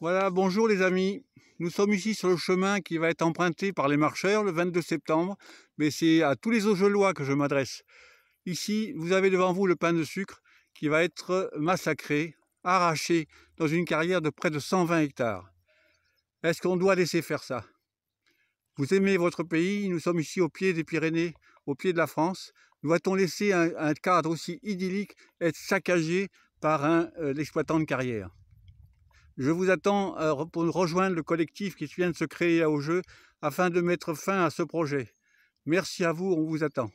Voilà, bonjour les amis. Nous sommes ici sur le chemin qui va être emprunté par les marcheurs le 22 septembre, mais c'est à tous les Augelois que je m'adresse. Ici, vous avez devant vous le pain de sucre qui va être massacré, arraché dans une carrière de près de 120 hectares. Est-ce qu'on doit laisser faire ça Vous aimez votre pays, nous sommes ici au pied des Pyrénées, au pied de la France. Doit-on laisser un, cadre aussi idyllique être saccagé par un euh, exploitant de carrière je vous attends euh, pour rejoindre le collectif qui vient de se créer à Au Jeu afin de mettre fin à ce projet. Merci à vous, on vous attend.